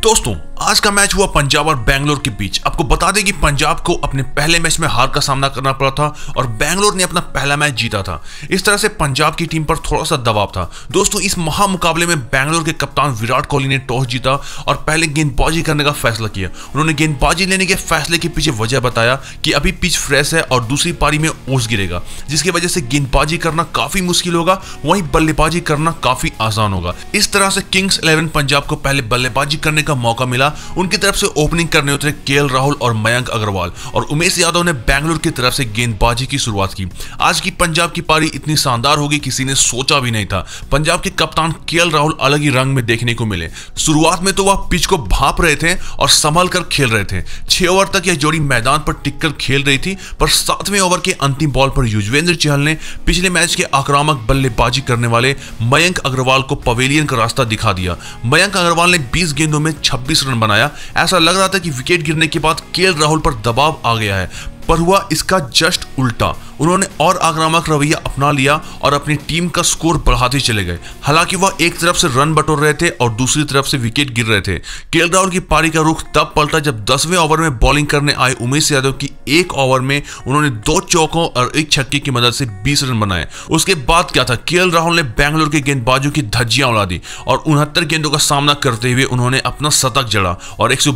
दोस्तों आज का मैच हुआ पंजाब और बैंगलोर के बीच आपको बता दें कि पंजाब को अपने पहले मैच में हार का सामना करना पड़ा था और बैंगलोर ने अपना पहला मैच जीता था इस तरह से पंजाब की टीम पर थोड़ा सा दबाव था दोस्तों इस महा मुकाबले में बैंगलोर के कप्तान विराट कोहली ने टॉस जीता और पहले गेंदबाजी करने का फैसला किया उन्होंने गेंदबाजी लेने के फैसले के पीछे वजह बताया कि अभी पिच फ्रेश है और दूसरी पारी में ओस गिरेगा जिसकी वजह से गेंदबाजी करना काफी मुश्किल होगा वहीं बल्लेबाजी करना काफी आसान होगा इस तरह से किंग्स इलेवन पंजाब को पहले बल्लेबाजी करने करने का मौका मिला उनकी तरफ से ओपनिंग करने उतरे के राहुल और मयंक अग्रवाल और उमेश यादव ने बैंगलोर की तरफ से गेंदबाजी की शुरुआत की आज की पंजाब की पारी इतनी शानदार होगी किसी ने सोचा भी नहीं था पंजाब के कप्तान के राहुल अलग ही रंग में देखने को मिले शुरुआत में तो वह पिच को भाप रहे थे और संभल कर खेल रहे थे छह ओवर तक यह जोड़ी मैदान पर टिककर खेल रही थी पर सातवें ओवर के अंतिम बॉल पर युजवेंद्र चहल ने पिछले मैच के आक्रामक बल्लेबाजी करने वाले मयंक अग्रवाल को पवेलियन का रास्ता दिखा दिया मयंक अग्रवाल ने 20 गेंदों में 26 रन बनाया ऐसा लग रहा था कि विकेट गिरने के बाद के राहुल पर दबाव आ गया है पर हुआ इसका जस्ट उल्टा उन्होंने और आक्रामक रवैया अपना लिया और अपनी टीम का स्कोर बढ़ाते चले गए हालांकि वह एक तरफ से रन बटोर रहे थे और दूसरी तरफ से विकेट गिर रहे थे केएल राहुल की पारी का रुख तब पलटा जब दसवें ओवर में बॉलिंग करने आए उमेश यादव की एक ओवर में उन्होंने दो चौकों और एक छक्के की मदद से बीस रन बनाए उसके बाद क्या था के राहुल ने बैंगलोर के गेंदबाजों की धज्जियां उड़ा दी और उनहत्तर गेंदों का सामना करते हुए उन्होंने अपना शतक जड़ा और एक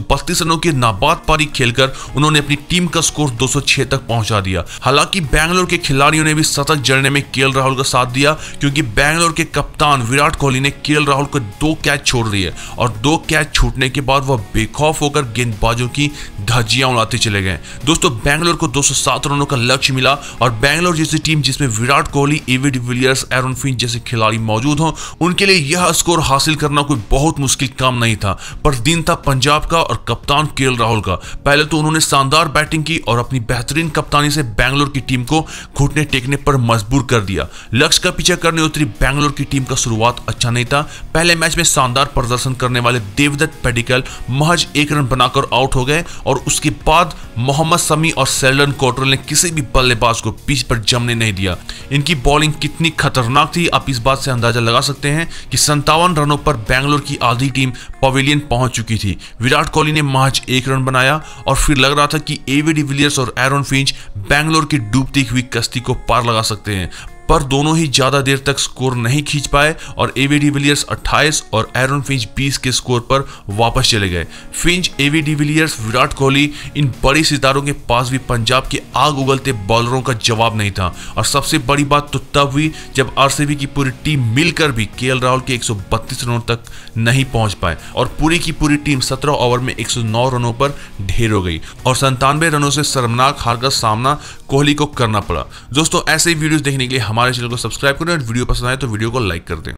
रनों की नाबाद पारी खेलकर उन्होंने अपनी टीम का स्कोर दो तक पहुंचा दिया हालांकि बैंगलोर बैंगलोर के खिलाड़ियों ने भी शतक जड़ने में के राहुल का साथ दिया क्योंकि बैंगलोर के कप्तान विराट कोहली ने के राहुल को दो कैच छोड़ दिए और दो कैच छूटने के बाद वह बेखौफ होकर गेंदबाजों की धज्जियां उड़ाते चले गए दोस्तों बैंगलोर को 207 रनों का लक्ष्य मिला और बैंगलोर जैसी टीम जिसमें Virat Kohli AB de Villiers Aaron Finch जैसे खिलाड़ी मौजूद हों उनके लिए यह स्कोर हासिल करना कोई बहुत मुश्किल काम नहीं था पर दिन था पंजाब का और कप्तान के राहुल का पहले तो उन्होंने शानदार बैटिंग की और अपनी बेहतरीन कप्तानी से बैंगलोर की टीम को घुटने टेकने पर मजबूर कर दिया लक्ष्य का पीछा करने उतरी बैंगलोर की टीम का शुरुआत अच्छा नहीं था पहले मैच में शानदार प्रदर्शन करने वाले देवदत्त पेडिकल महज एक रन बनाकर आउट हो गए और उसके बाद मोहम्मद समी और सेल्डन कोटरल ने किसी भी बल्लेबाज को पिच पर जमने नहीं दिया इनकी बॉलिंग कितनी खतरनाक थी आप इस बात से अंदाजा लगा सकते हैं कि संतावन रनों पर बैंगलोर की आधी टीम पवेलियन पहुंच चुकी थी विराट कोहली ने महज एक रन बनाया और फिर लग रहा था कि एवी डिविलियर्स और एरोन फिंच बैंगलोर की डूबती हुई कश्ती को पार लगा सकते हैं पर दोनों ही ज्यादा देर तक स्कोर नहीं खींच पाए और एवी डिविलियर्स 28 और एरन फिंच 20 के स्कोर पर वापस चले गए Finch AB de Villiers Virat Kohli इन बड़े सितारों के पास भी पंजाब के आग उगलते बॉलरों का जवाब नहीं था और सबसे बड़ी बात तो तब हुई जब आरसीबी की पूरी टीम मिलकर भी के राहुल के एक रनों तक नहीं पहुंच पाए और पूरी की पूरी टीम सत्रह ओवर में एक रनों पर ढेर हो गई और संतानवे रनों से शर्मनाक हार का सामना कोहली को करना पड़ा दोस्तों ऐसे वीडियो देखने के लिए हम हमारे चैनल को सब्सक्राइब करें और वीडियो पसंद आए तो वीडियो को लाइक कर दें